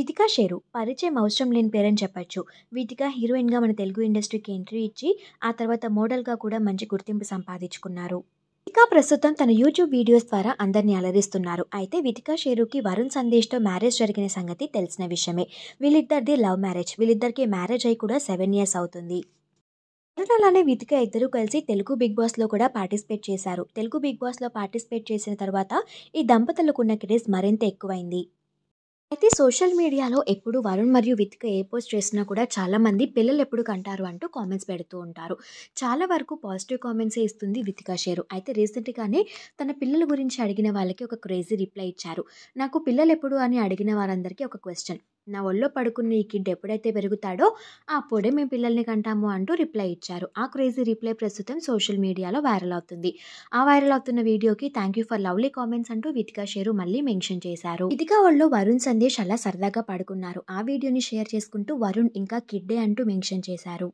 Vithika share పరిచయం అవసరం లేని పేరని చెప్పచ్చు వితికా హీరోయిన్గా మన తెలుగు ఇండస్ట్రీకి ఎంట్రీ ఇచ్చి ఆ తర్వాత మోడల్గా కూడా మంచి గుర్తింపు సంపాదించుకున్నారు వితికా ప్రస్తుతం తన యూట్యూబ్ వీడియోస్ ద్వారా అందరినీ అలరిస్తున్నారు అయితే వితికా షేరుకి వరుణ్ సందేశ్తో మ్యారేజ్ జరిగిన సంగతి తెలిసిన విషయమే వీళ్ళిద్దరిది లవ్ మ్యారేజ్ వీళ్ళిద్దరికి మ్యారేజ్ అయి కూడా సెవెన్ ఇయర్స్ అవుతుంది అలానే వితిక ఇద్దరు కలిసి తెలుగు బిగ్ బాస్లో కూడా పార్టిసిపేట్ చేశారు తెలుగు బిగ్ బాస్లో పార్టిసిపేట్ చేసిన తర్వాత ఈ దంపతులకు ఉన్న క్రేజ్ మరింత ఎక్కువైంది అయితే సోషల్ మీడియాలో ఎప్పుడు వరుణ్ మరియు విత్క ఏ పోస్ట్ చేసినా కూడా చాలామంది పిల్లలు ఎప్పుడు కంటారు అంటూ కామెంట్స్ పెడుతూ ఉంటారు చాలా వరకు పాజిటివ్ కామెంట్సే ఇస్తుంది విత్క షేరు అయితే రీసెంట్గానే తన పిల్లల గురించి అడిగిన వాళ్ళకి ఒక క్రేజీ రిప్లై ఇచ్చారు నాకు పిల్లలు ఎప్పుడు అని అడిగిన వారందరికీ ఒక క్వశ్చన్ నా ఒళ్ళో పడుకున్న ఈ కిడ్ ఎప్పుడైతే పెరుగుతాడో అప్పుడే మేము పిల్లల్ని కంటాము అంటూ రిప్లై ఇచ్చారు ఆ క్రేజీ రిప్లై ప్రస్తుతం సోషల్ మీడియాలో వైరల్ అవుతుంది ఆ వైరల్ అవుతున్న వీడియోకి thank you for lovely comments అంటూ వితికా షేరు మళ్ళీ మెన్షన్ చేశారు ఇదిగా వాళ్ళు వరుణ్ సందేశ్ అలా సరదాగా పడుకున్నారు ఆ వీడియోని షేర్ చేసుకుంటూ వరుణ్ ఇంకా కిడ్డే అంటూ మెన్షన్ చేశారు